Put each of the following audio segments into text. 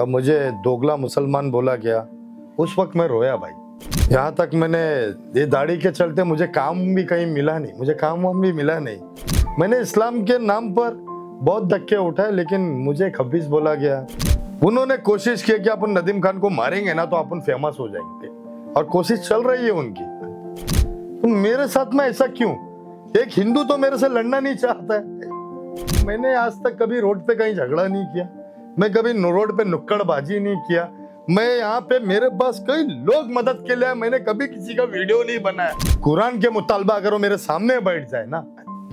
अब मुझे दोगला मुसलमान बोला गया उस वक्त मैं रोया भाई यहाँ तक मैंने ये दाढ़ी के चलते मुझे काम भी कहीं मिला नहीं मुझे काम वाम भी मिला नहीं मैंने इस्लाम के नाम पर बहुत धक्के उठाए लेकिन मुझे खब्बीस बोला गया उन्होंने कोशिश की कि अपन नदीम खान को मारेंगे ना तो अपन फेमस हो जाएंगे और कोशिश चल रही है उनकी तो मेरे साथ में ऐसा क्यों एक हिंदू तो मेरे से लड़ना नहीं चाहता है मैंने आज तक कभी रोड पे कहीं झगड़ा नहीं किया मैं कभी रोड पे नुक्कड़बाजी नहीं किया मैं यहाँ पे मेरे पास कई लोग मदद के लिए मैंने कभी किसी का वीडियो नहीं बनाया कुरान के मुतालबा अगर वो मेरे सामने बैठ जाए ना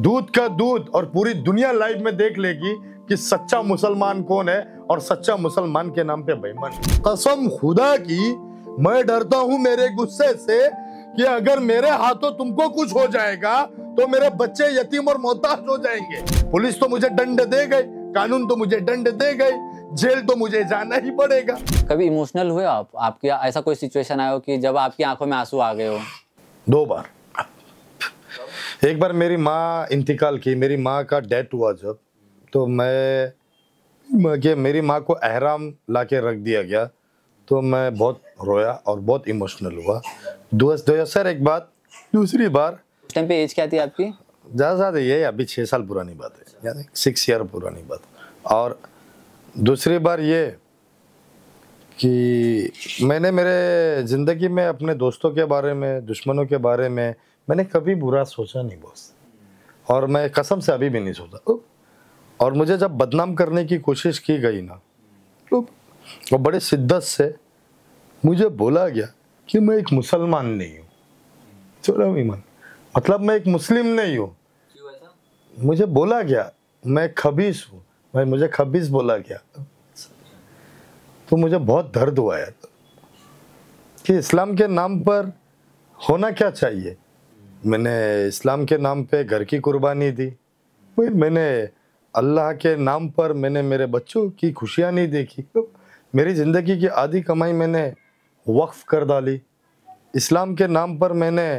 दूध का दूध और पूरी दुनिया लाइव में देख लेगी कि सच्चा मुसलमान कौन है और सच्चा मुसलमान के नाम पे बेमन कसम खुदा की मैं डरता हूँ मेरे गुस्से से कि अगर मेरे हाथों तुमको कुछ हो जाएगा तो मेरे बच्चे यतीम और मोहताज हो जाएंगे पुलिस तो मुझे दंड दे गई कानून तो मुझे दंड दे गई जेल तो मुझे जाना ही पड़ेगा कभी इमोशनल हुए आप आपकी ऐसा कोई सिचुएशन आया हो कि जब आपकी आंखों में आंसू आ गए हो दो बार एक बार मेरी माँ इंतकाल की मेरी माँ का डेथ हुआ जब तो मैं कि मेरी माँ को अहराम ला के रख दिया गया तो मैं बहुत रोया और बहुत इमोशनल हुआ दो सर एक बात दूसरी बार उस टाइम पे एज क्या थी आपकी ज़्यादा से ज़्यादा यही अभी छः साल पुरानी बात है यानी सिक्स ईयर पुरानी बात और दूसरी बार ये कि मैंने मेरे ज़िंदगी में अपने दोस्तों के बारे में दुश्मनों के बारे में मैंने कभी बुरा सोचा नहीं बॉस और मैं कसम से अभी भी नहीं सोचा और मुझे जब बदनाम करने की कोशिश की गई ना और बड़े शिद्दत से मुझे बोला गया कि मैं एक मुसलमान नहीं हूँ चलो ईमान मतलब मैं एक मुस्लिम नहीं हूँ मुझे बोला गया मैं खबीस हूँ भाई मुझे खब्बीस बोला गया तो मुझे बहुत दर्द हुआ है कि इस्लाम के नाम पर होना क्या चाहिए मैंने इस्लाम के नाम पे घर की कुर्बानी दी फिर मैंने अल्लाह के नाम पर मैंने मेरे बच्चों की खुशियाँ नहीं देखी तो मेरी ज़िंदगी की आधी कमाई मैंने वक्फ कर डाली इस्लाम के नाम पर मैंने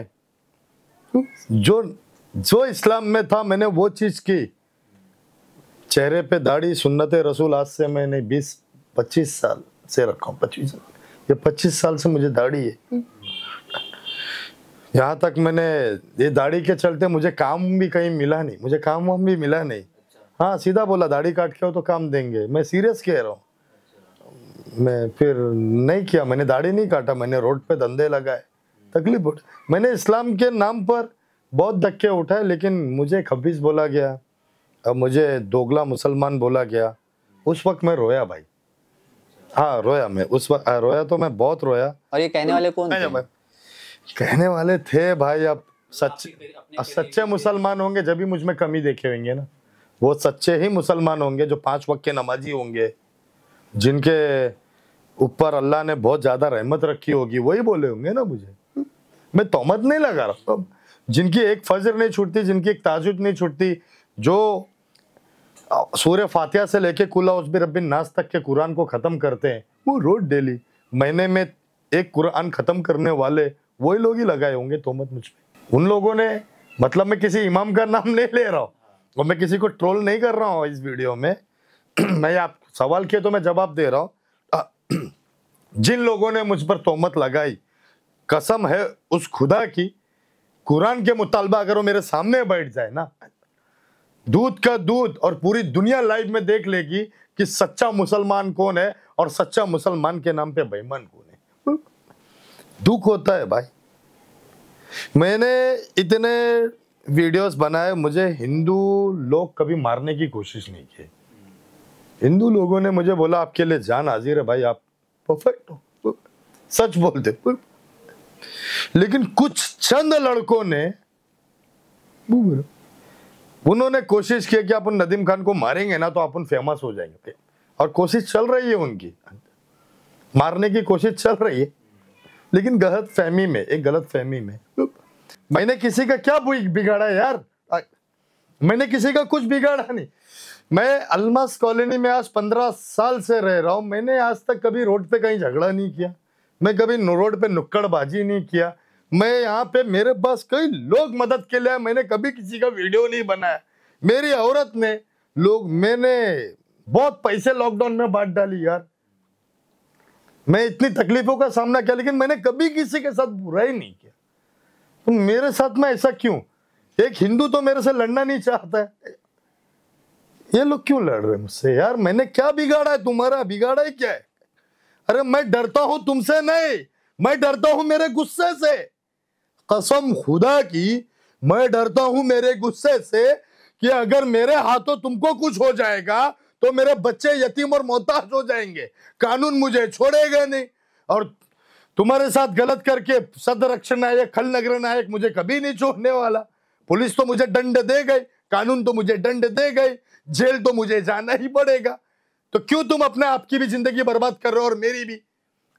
जो जो इस्लाम में था मैंने वो चीज़ की चेहरे पे दाढ़ी सुन्नत रसूल आज से मैंने बीस पच्चीस साल से रखा हूँ पच्चीस ये पच्चीस साल से मुझे दाढ़ी है यहाँ तक मैंने ये दाढ़ी के चलते मुझे काम भी कहीं मिला नहीं मुझे काम वाम भी मिला नहीं हाँ सीधा बोला दाढ़ी काट के हो तो काम देंगे मैं सीरियस कह रहा हूँ मैं फिर नहीं किया मैंने दाढ़ी नहीं काटा मैंने रोड पे धंधे लगाए तकलीफ उठ मैंने इस्लाम के नाम पर बहुत धक्के उठाए लेकिन मुझे खब्बीस बोला गया अब मुझे दोगला मुसलमान बोला गया उस वक्त मैं रोया भाई हाँ रोया मैं उस वक्त रोया तो मैं बहुत रोया और ये कहने वाले कौन थे? कहने वाले थे भाई अब सच सच्चे मुसलमान होंगे जब भी मुझ में कमी देखे होंगे ना वो सच्चे ही मुसलमान होंगे जो पांच वक्त के नमाजी होंगे जिनके ऊपर अल्लाह ने बहुत ज़्यादा रहमत रखी होगी वही बोले होंगे ना मुझे मैं तोमत नहीं लगा रहा जिनकी एक फजर नहीं छूटती जिनकी एक ताजुद नहीं छूटती जो सूर्य फातिहा से लेके कुल्ला उसबी रबी नास तक के कुरान को ख़त्म करते हैं वो रोज डेली महीने में एक कुरान ख़त्म करने वाले वही लोग ही लगाए होंगे तोहमत मुझ पर उन लोगों ने मतलब मैं किसी इमाम का नाम नहीं ले रहा हूँ और मैं किसी को ट्रोल नहीं कर रहा हूँ इस वीडियो में मैं आप सवाल किए तो मैं जवाब दे रहा हूँ जिन लोगों ने मुझ पर तोहमत लगाई कसम है उस खुदा की कुरान के मुतालबा अगर वो मेरे सामने बैठ जाए ना दूध का दूध और पूरी दुनिया लाइव में देख लेगी कि सच्चा मुसलमान कौन है और सच्चा मुसलमान के नाम पे बेमान कौन है दुख होता है भाई मैंने इतने वीडियोस बनाए मुझे हिंदू लोग कभी मारने की कोशिश नहीं की हिंदू लोगों ने मुझे बोला आपके लिए जान हाजिर है भाई आप परफेक्ट हो सच बोलते लेकिन कुछ चंद लड़कों ने वो उन्होंने कोशिश की कि अपन नदीम खान को मारेंगे ना तो अपन फेमस हो जाएंगे और कोशिश चल रही है उनकी मारने की कोशिश चल रही है लेकिन गलत फहमी में एक गलत फहमी में मैंने किसी का क्या बिगाड़ा यार मैंने किसी का कुछ बिगाड़ा नहीं मैं अलमास कॉलोनी में आज पंद्रह साल से रह रहा हूँ मैंने आज तक कभी रोड पे कहीं झगड़ा नहीं किया मैं कभी रोड पे नुक्कड़बाजी नहीं किया मैं यहाँ पे मेरे पास कई लोग मदद के लिए मैंने कभी किसी का वीडियो नहीं बनाया मेरी औरत ने लोग मैंने बहुत पैसे लॉकडाउन में बांट डाली यार मैं इतनी तकलीफों का सामना किया लेकिन मैंने कभी किसी के साथ ही नहीं किया तो मेरे साथ में ऐसा क्यों एक हिंदू तो मेरे से लड़ना नहीं चाहता है ये लोग क्यों लड़ रहे मुझसे यार मैंने क्या बिगाड़ा है तुम्हारा बिगाड़ा है क्या है अरे मैं डरता हूं तुमसे नहीं मैं डरता हूं मेरे गुस्से से कसम खुदा की मैं डरता हूं मेरे गुस्से से कि अगर मेरे हाथों तुमको कुछ हो जाएगा तो मेरे बच्चे यतीम और मोहताज हो जाएंगे कानून मुझे छोड़ेगा नहीं और तुम्हारे साथ गलत करके सदर रक्षण नायक खल नगर नायक मुझे कभी नहीं छोड़ने वाला पुलिस तो मुझे दंड दे गई कानून तो मुझे दंड दे गई जेल तो मुझे जाना ही पड़ेगा तो क्यों तुम अपने आप की भी जिंदगी बर्बाद कर रहे हो और मेरी भी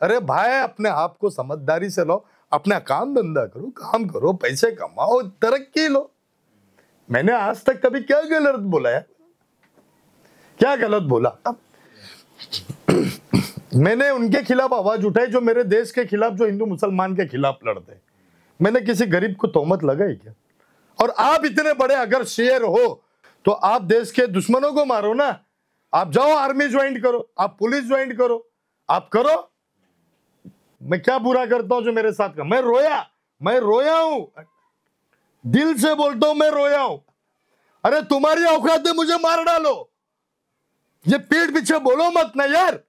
अरे भाई अपने आप को समझदारी से लो अपना काम धंधा करो काम करो पैसे कमाओ तरक्की लो मैंने आज तक कभी क्या गलत बोला है क्या गलत बोला मैंने उनके खिलाफ आवाज उठाई जो मेरे देश के खिलाफ जो हिंदू मुसलमान के खिलाफ लड़ते मैंने किसी गरीब को तोहमत लगाई क्या और आप इतने बड़े अगर शेर हो तो आप देश के दुश्मनों को मारो ना आप जाओ आर्मी ज्वाइन करो आप पुलिस ज्वाइन करो आप करो मैं क्या बुरा करता हूं जो मेरे साथ का मैं रोया मैं रोया हूं दिल से बोलता हूं मैं रोया हूं अरे तुम्हारी औकात मुझे मार डालो ये पीठ पीछे बोलो मत ना यार